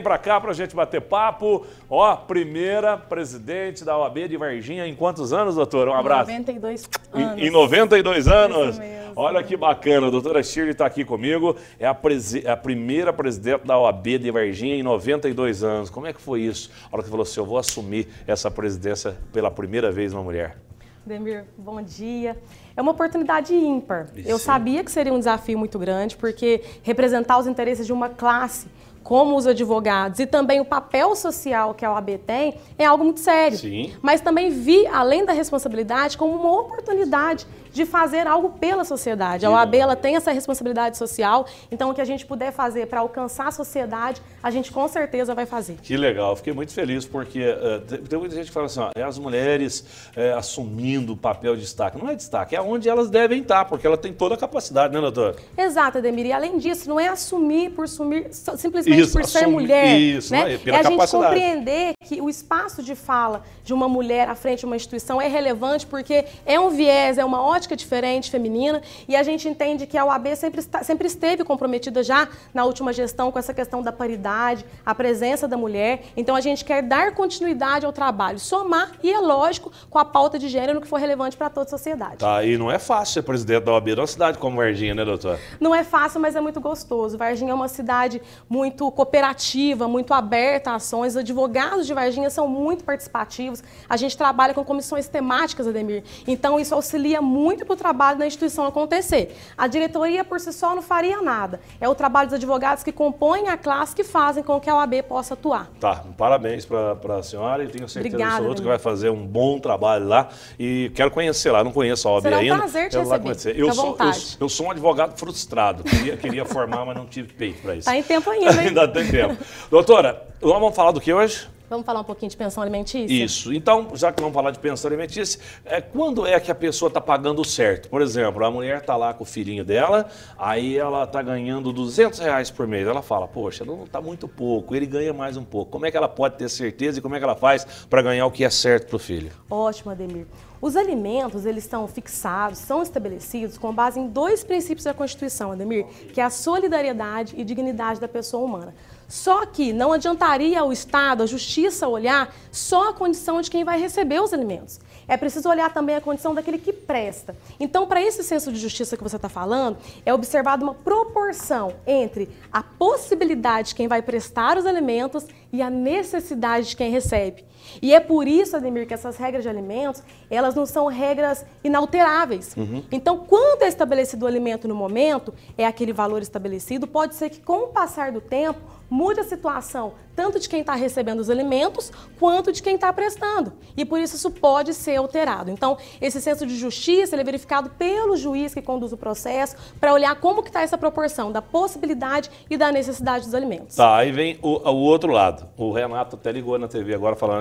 Vem para cá para a gente bater papo. Ó, primeira presidente da OAB de Varginha em quantos anos, doutora? Um abraço. 92 anos. Em, em 92 anos? Olha que bacana, a doutora Shirley está aqui comigo. É a, presi é a primeira presidente da OAB de Varginha em 92 anos. Como é que foi isso? A hora que falou assim, eu vou assumir essa presidência pela primeira vez uma mulher. Demir, bom dia. É uma oportunidade ímpar. Isso. Eu sabia que seria um desafio muito grande, porque representar os interesses de uma classe como os advogados e também o papel social que a OAB tem, é algo muito sério. Sim. Mas também vi, além da responsabilidade, como uma oportunidade de fazer algo pela sociedade. A OAB ela tem essa responsabilidade social, então o que a gente puder fazer para alcançar a sociedade, a gente com certeza vai fazer. Que legal, fiquei muito feliz porque uh, tem muita gente que fala assim, ó, é as mulheres é, assumindo o papel de destaque. Não é destaque, é onde elas devem estar, porque ela tem toda a capacidade, né, doutora? Exato, Ademir. E além disso, não é assumir por sumir, simplesmente isso, por ser mulher. Isso, né? é, é a gente compreender que o espaço de fala de uma mulher à frente de uma instituição é relevante porque é um viés, é uma ótica diferente feminina e a gente entende que a UAB sempre, está, sempre esteve comprometida já na última gestão com essa questão da paridade, a presença da mulher. Então a gente quer dar continuidade ao trabalho, somar e é lógico com a pauta de gênero que for relevante para toda a sociedade. Tá, e não é fácil ser presidente da OAB uma cidade como Varginha, né, doutor? Não é fácil, mas é muito gostoso. Varginha é uma cidade muito muito cooperativa, muito aberta a ações. Os advogados de Varginha são muito participativos. A gente trabalha com comissões temáticas, Ademir. Então, isso auxilia muito para o trabalho da instituição acontecer. A diretoria, por si só, não faria nada. É o trabalho dos advogados que compõem a classe que fazem com que a OAB possa atuar. Tá, parabéns para a senhora e tenho certeza absoluta que vai fazer um bom trabalho lá. E quero conhecer lá, não conheço a OAB Será ainda. É um prazer te receber. conhecer. Eu, sou, eu, eu, sou um advogado frustrado. Queria, queria formar, mas não tive peito para isso. Está em tempo ainda, hein? ainda tem tempo. Doutora, nós vamos falar do que hoje? Vamos falar um pouquinho de pensão alimentícia? Isso. Então, já que vamos falar de pensão alimentícia, é, quando é que a pessoa está pagando certo? Por exemplo, a mulher está lá com o filhinho dela, aí ela está ganhando 200 reais por mês. Ela fala, poxa, não está muito pouco, ele ganha mais um pouco. Como é que ela pode ter certeza e como é que ela faz para ganhar o que é certo para o filho? Ótimo, Ademir. Os alimentos, eles estão fixados, são estabelecidos com base em dois princípios da Constituição, Ademir, que é a solidariedade e dignidade da pessoa humana. Só que não adiantaria ao Estado, a Justiça, olhar só a condição de quem vai receber os alimentos. É preciso olhar também a condição daquele que presta. Então, para esse senso de justiça que você está falando, é observada uma proporção entre a possibilidade de quem vai prestar os alimentos e a necessidade de quem recebe. E é por isso, Ademir, que essas regras de alimentos, elas não são regras inalteráveis. Uhum. Então, quando é estabelecido o alimento no momento, é aquele valor estabelecido, pode ser que com o passar do tempo muda a situação, tanto de quem está recebendo os alimentos quanto de quem está prestando. E por isso isso pode ser alterado. Então, esse senso de justiça é verificado pelo juiz que conduz o processo para olhar como que está essa proporção da possibilidade e da necessidade dos alimentos. Tá, aí vem o, o outro lado. O Renato até ligou na TV agora falando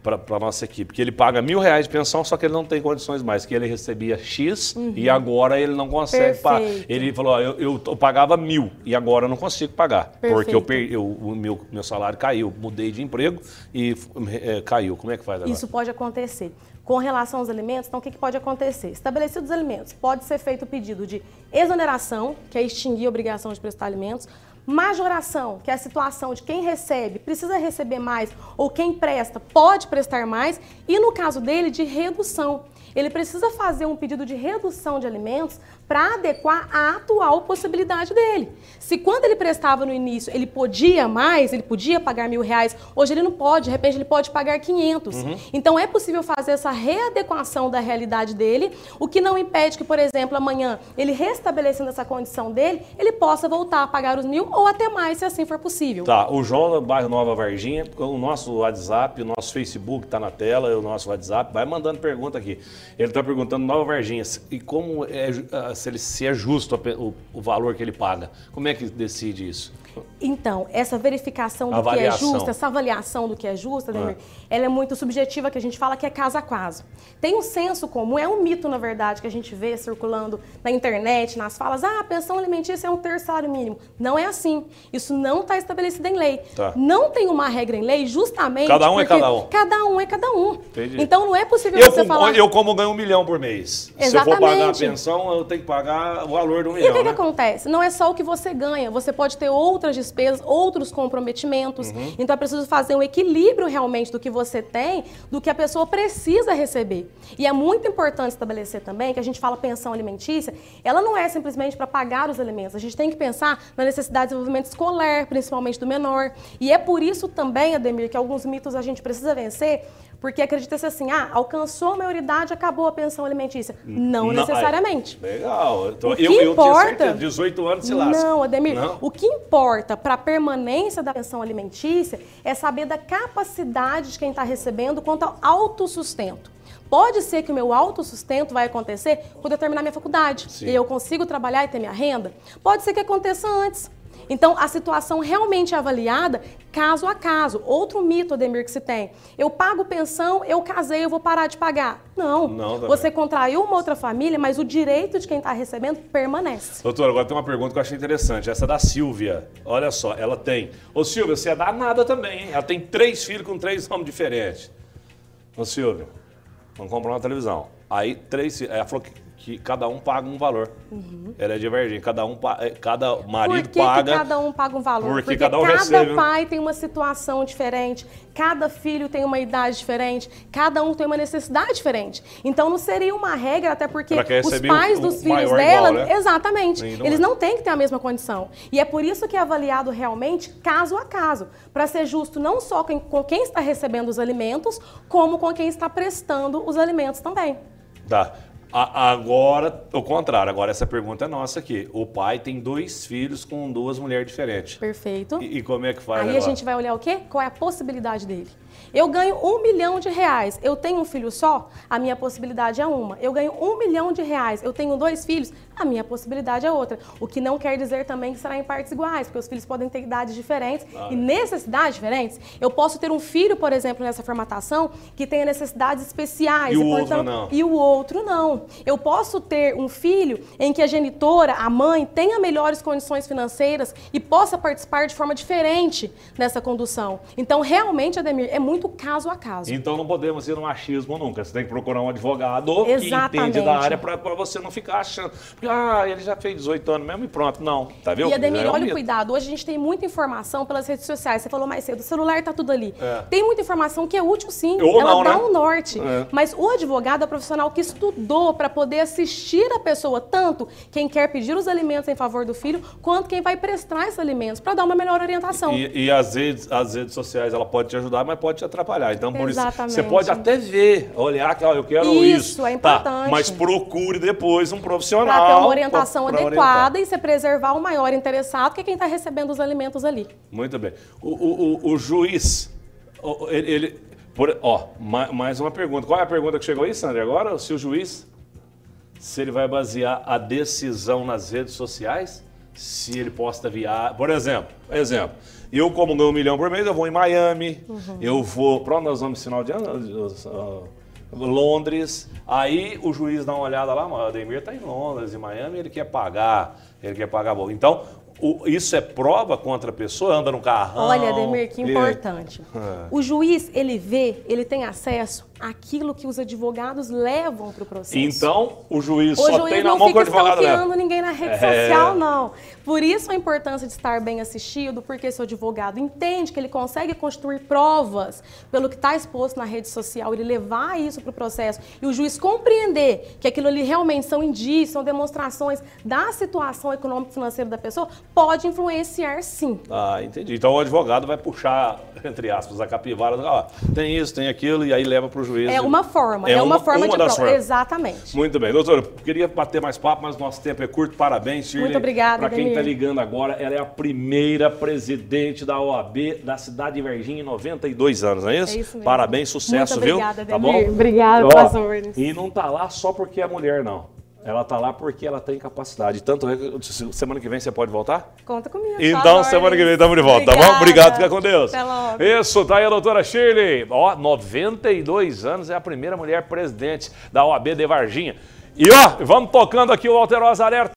para a nossa equipe que ele paga mil reais de pensão, só que ele não tem condições mais, que ele recebia X uhum. e agora ele não consegue pagar. Ele falou, ó, eu, eu, eu, pagava mil e agora eu não consigo pagar, Perfeito. porque eu, eu, o meu, meu salário salário caiu, mudei de emprego e é, caiu. Como é que faz agora? Isso pode acontecer. Com relação aos alimentos, então o que, que pode acontecer? Estabelecidos os alimentos, pode ser feito o pedido de exoneração, que é extinguir a obrigação de prestar alimentos, majoração, que é a situação de quem recebe, precisa receber mais, ou quem presta, pode prestar mais, e no caso dele, de redução ele precisa fazer um pedido de redução de alimentos para adequar à atual possibilidade dele. Se quando ele prestava no início ele podia mais, ele podia pagar mil reais, hoje ele não pode, de repente ele pode pagar 500. Uhum. Então é possível fazer essa readequação da realidade dele, o que não impede que, por exemplo, amanhã ele restabelecendo essa condição dele, ele possa voltar a pagar os mil ou até mais, se assim for possível. Tá, o João do bairro Nova Varginha, o nosso WhatsApp, o nosso Facebook está na tela, o nosso WhatsApp, vai mandando pergunta aqui. Ele está perguntando, Nova Varginha, e como é, ah, se, ele, se é justo o, o valor que ele paga? Como é que decide isso? Então, essa verificação do avaliação. que é justa, essa avaliação do que é justa, ah. ela é muito subjetiva, que a gente fala que é caso a caso. Tem um senso comum, é um mito, na verdade, que a gente vê circulando na internet, nas falas, ah, a pensão alimentícia é um terço salário mínimo. Não é assim. Isso não está estabelecido em lei. Tá. Não tem uma regra em lei justamente Cada um é cada um. Cada um é cada um. Entendi. Então, não é possível eu você como, falar... Eu como ganho um milhão por mês. Exatamente. Se eu for pagar a pensão, eu tenho que pagar o valor do um milhão. E o que, né? que acontece? Não é só o que você ganha. Você pode ter outras despesas despesas, outros comprometimentos. Uhum. Então é preciso fazer um equilíbrio realmente do que você tem, do que a pessoa precisa receber. E é muito importante estabelecer também que a gente fala pensão alimentícia, ela não é simplesmente para pagar os alimentos. A gente tem que pensar na necessidade de desenvolvimento escolar, principalmente do menor. E é por isso também, Ademir, que alguns mitos a gente precisa vencer porque acredita-se assim, ah, alcançou a maioridade, acabou a pensão alimentícia. Hum. Não, não é. necessariamente. legal. Então, o que eu, importa, eu tinha 18 anos, se lasca. Não, Ademir, não. o que importa para a permanência da pensão alimentícia é saber da capacidade de quem está recebendo quanto ao autossustento. Pode ser que o meu autossustento vai acontecer quando eu terminar minha faculdade Sim. e eu consigo trabalhar e ter minha renda. Pode ser que aconteça antes. Então, a situação realmente é avaliada caso a caso. Outro mito, Ademir, que se tem. Eu pago pensão, eu casei, eu vou parar de pagar. Não. Não você contraiu uma outra família, mas o direito de quem está recebendo permanece. Doutor, agora tem uma pergunta que eu achei interessante. Essa da Silvia. Olha só, ela tem. Ô, Silvia, você é danada também, hein? Ela tem três filhos com três nomes diferentes. Ô, Silvia, vamos comprar uma televisão. Aí, três filhos. Ela falou que que cada um paga um valor. Uhum. Ela é divergente. Cada um eh, cada marido Por que paga. Que cada um paga um valor. Porque, porque cada, um cada recebe... pai tem uma situação diferente, cada filho tem uma idade diferente, cada um tem uma necessidade diferente. Então não seria uma regra, até porque os pais o, dos o filhos dela, igual, né? exatamente, não eles é. não têm que ter a mesma condição. E é por isso que é avaliado realmente caso a caso, para ser justo não só com, com quem está recebendo os alimentos, como com quem está prestando os alimentos também. Tá. A, agora, o contrário, agora essa pergunta é nossa aqui. O pai tem dois filhos com duas mulheres diferentes. Perfeito. E, e como é que faz? Aí agora? a gente vai olhar o quê? Qual é a possibilidade dele? Eu ganho um milhão de reais, eu tenho um filho só, a minha possibilidade é uma. Eu ganho um milhão de reais, eu tenho dois filhos, a minha possibilidade é outra. O que não quer dizer também que será em partes iguais, porque os filhos podem ter idades diferentes claro. e necessidades diferentes. Eu posso ter um filho, por exemplo, nessa formatação, que tenha necessidades especiais. E o então, outro então, não. E o outro não. Eu posso ter um filho em que a genitora, a mãe, tenha melhores condições financeiras e possa participar de forma diferente nessa condução. Então, realmente, Ademir, é muito caso a caso. Então, não podemos ir no machismo nunca. Você tem que procurar um advogado Exatamente. que entende da área para você não ficar achando ah, ele já fez 18 anos mesmo e pronto. Não, tá vendo? E Ademir, é um olha o cuidado. Hoje a gente tem muita informação pelas redes sociais. Você falou mais cedo, o celular tá tudo ali. É. Tem muita informação que é útil sim, Ou ela não, dá né? um norte. É. Mas o advogado é o profissional que estudou para poder assistir a pessoa, tanto quem quer pedir os alimentos em favor do filho, quanto quem vai prestar esses alimentos, para dar uma melhor orientação. E, e as, redes, as redes sociais, ela pode te ajudar, mas pode te atrapalhar. Então, por Exatamente. isso, você pode até ver, olhar que, eu quero isso. Isso, é importante. Tá, mas procure depois um profissional. Pra dar uma orientação pra, pra adequada orientar. e você preservar o maior interessado, que é quem está recebendo os alimentos ali. Muito bem. O, o, o juiz, ele, ele por, ó, mais uma pergunta. Qual é a pergunta que chegou aí, Sandra? Agora, se o juiz, se ele vai basear a decisão nas redes sociais, se ele posta viagem, por exemplo, exemplo, eu como ganho um milhão por mês, eu vou em Miami, uhum. eu vou, pronto, nós vamos sinal de Uh, uh, Londres. Aí o juiz dá uma olhada lá, o Ademir está em Londres, em Miami, ele quer pagar, ele quer pagar a boa. Então, o, isso é prova contra a pessoa? Anda no carrão? Olha, Demir, que importante. É. O juiz, ele vê, ele tem acesso àquilo que os advogados levam para o processo. Então, o juiz o só juiz tem na mão o advogado não fica ninguém na rede é. social, não. Por isso a importância de estar bem assistido, porque seu advogado entende que ele consegue construir provas pelo que está exposto na rede social, ele levar isso para o processo e o juiz compreender que aquilo ali realmente são indícios, são demonstrações da situação econômica e financeira da pessoa, pode influenciar sim. Ah, entendi. Então o advogado vai puxar, entre aspas, a capivara, ah, tem isso, tem aquilo, e aí leva para o juiz. É uma forma, é, é uma, uma, forma uma de prova. Exatamente. Muito bem. Doutora, queria bater mais papo, mas nosso tempo é curto. Parabéns, Shirley. Muito obrigada, Para quem está ligando agora, ela é a primeira presidente da OAB da cidade de Verginha em 92 anos, não é isso? É isso mesmo. Parabéns, sucesso, Muito obrigada, viu? Obrigada, Tá bom? Obrigada, Ó, E não está lá só porque é mulher, não. Ela tá lá porque ela tem capacidade. Tanto é que semana que vem você pode voltar? Conta comigo. Então, semana que vem estamos de volta, Obrigada. tá bom? Obrigado, fica com Deus. Até logo. Isso, tá aí a doutora Shirley. Ó, 92 anos, é a primeira mulher presidente da OAB de Varginha. E ó, vamos tocando aqui o Alterosa Alerta.